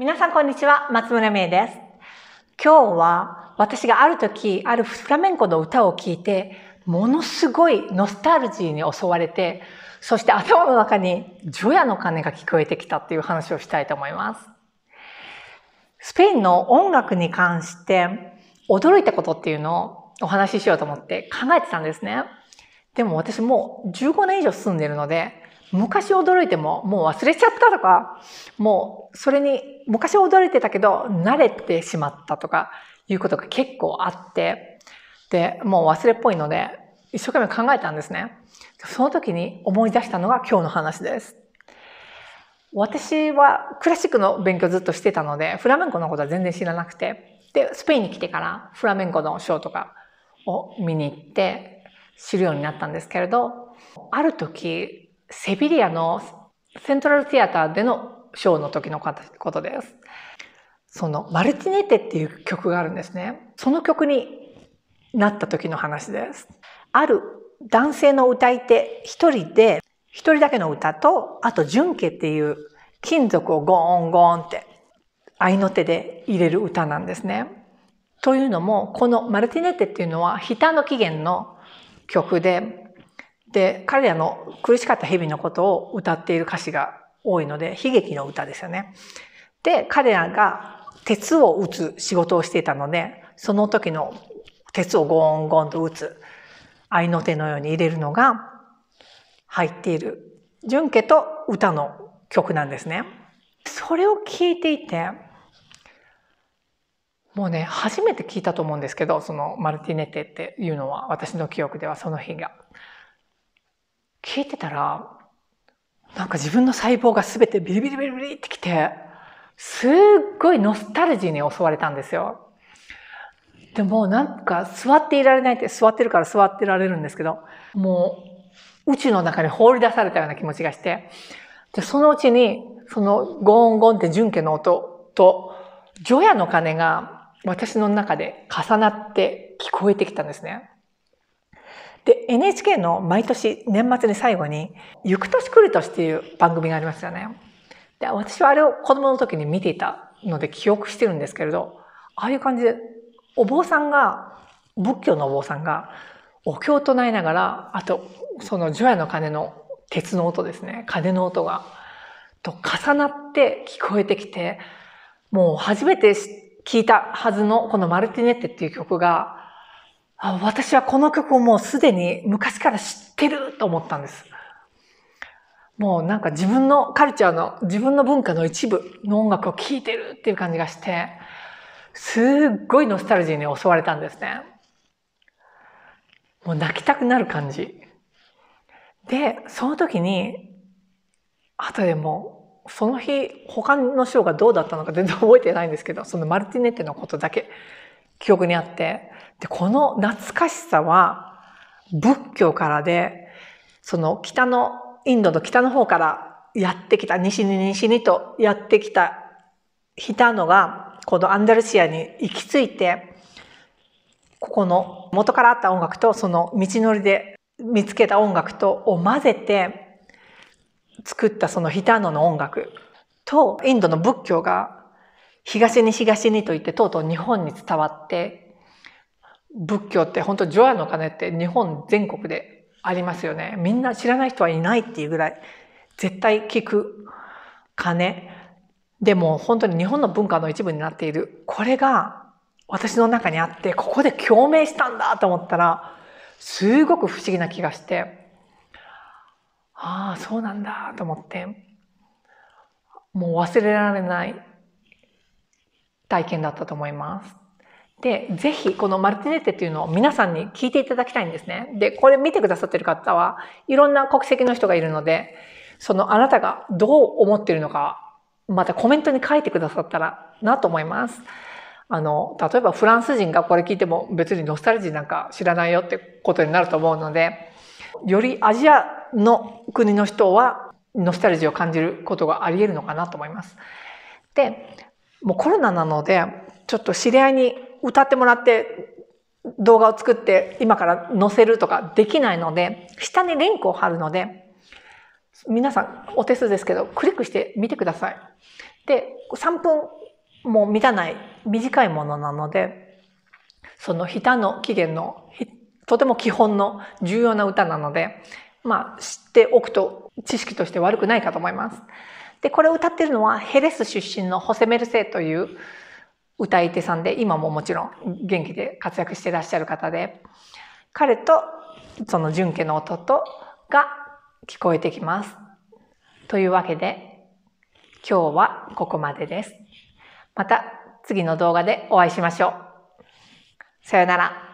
皆さんこんにちは、松村芽衣です。今日は私がある時、あるフラメンコの歌を聴いて、ものすごいノスタルジーに襲われて、そして頭の中に除夜の鐘が聞こえてきたっていう話をしたいと思います。スペインの音楽に関して驚いたことっていうのをお話ししようと思って考えてたんですね。でも私もう15年以上住んでるので、昔驚いてももう忘れちゃったとか、もうそれに昔驚いてたけど慣れてしまったとかいうことが結構あって、で、もう忘れっぽいので一生懸命考えたんですね。その時に思い出したのが今日の話です。私はクラシックの勉強ずっとしてたので、フラメンコのことは全然知らなくて、で、スペインに来てからフラメンコのショーとかを見に行って知るようになったんですけれど、ある時、セビリアのセントラルティアターでのショーの時のことです。そのマルチネテっていう曲があるんですね。その曲になった時の話です。ある男性の歌い手一人で一人だけの歌とあと純家っていう金属をゴーンゴーンって合いの手で入れる歌なんですね。というのもこのマルティネテっていうのはヒタの起源の曲でで、彼らの苦しかった蛇のことを歌っている歌詞が多いので、悲劇の歌ですよね。で、彼らが鉄を打つ仕事をしていたので、その時の鉄をゴーンゴーンと打つ、愛の手のように入れるのが入っている、純家と歌の曲なんですね。それを聞いていて、もうね、初めて聞いたと思うんですけど、そのマルティネテっていうのは、私の記憶ではその日が。聞いてたら、なんか自分の細胞がすべてビリビリビリビリってきて、すっごいノスタルジーに襲われたんですよ。でもなんか座っていられないって、座ってるから座ってられるんですけど、もう宇宙の中に放り出されたような気持ちがして、で、そのうちに、そのゴーンゴンって純家の音と、除夜の鐘が私の中で重なって聞こえてきたんですね。で、NHK の毎年年末に最後に、ゆく年来る年っていう番組がありますよね。で、私はあれを子供の時に見ていたので記憶してるんですけれど、ああいう感じで、お坊さんが、仏教のお坊さんが、お経を唱えながら、あと、その除夜の鐘の鉄の音ですね、鐘の音が、と重なって聞こえてきて、もう初めて聞いたはずのこのマルティネッテっていう曲が、あ私はこの曲をもうすでに昔から知ってると思ったんです。もうなんか自分のカルチャーの、自分の文化の一部の音楽を聴いてるっていう感じがして、すっごいノスタルジーに襲われたんですね。もう泣きたくなる感じ。で、その時に、後でもその日、他の章がどうだったのか全然覚えてないんですけど、そのマルティネッテのことだけ記憶にあって、で、この懐かしさは仏教からで、その北の、インドの北の方からやってきた、西に西にとやってきた、ヒタのが、このアンダルシアに行き着いて、ここの元からあった音楽とその道のりで見つけた音楽とを混ぜて作ったそのヒターノの音楽とインドの仏教が東に東にと言ってとうとう日本に伝わって、仏教って本当除夜の鐘って日本全国でありますよね。みんな知らない人はいないっていうぐらい、絶対聞く鐘。でも本当に日本の文化の一部になっている。これが私の中にあって、ここで共鳴したんだと思ったら、すごく不思議な気がして、ああ、そうなんだと思って、もう忘れられない体験だったと思います。で、ぜひこのマルティネテっていうのを皆さんに聞いていただきたいんですね。で、これ見てくださってる方はいろんな国籍の人がいるので、そのあなたがどう思ってるのか、またコメントに書いてくださったらなと思います。あの、例えばフランス人がこれ聞いても別にノスタルジーなんか知らないよってことになると思うので、よりアジアの国の人はノスタルジーを感じることがあり得るのかなと思います。で、もうコロナなので、ちょっと知り合いに歌ってもらって、動画を作って今から載せるとかできないので、下にリンクを貼るので、皆さんお手数ですけど、クリックしてみてください。で、3分も満たない短いものなので、そのひたの起源のとても基本の重要な歌なので、まあ知っておくと知識として悪くないかと思います。で、これを歌ってるのはヘレス出身のホセメルセという歌い手さんで、今ももちろん元気で活躍してらっしゃる方で、彼とその純家の音とが聞こえてきます。というわけで、今日はここまでです。また次の動画でお会いしましょう。さよなら。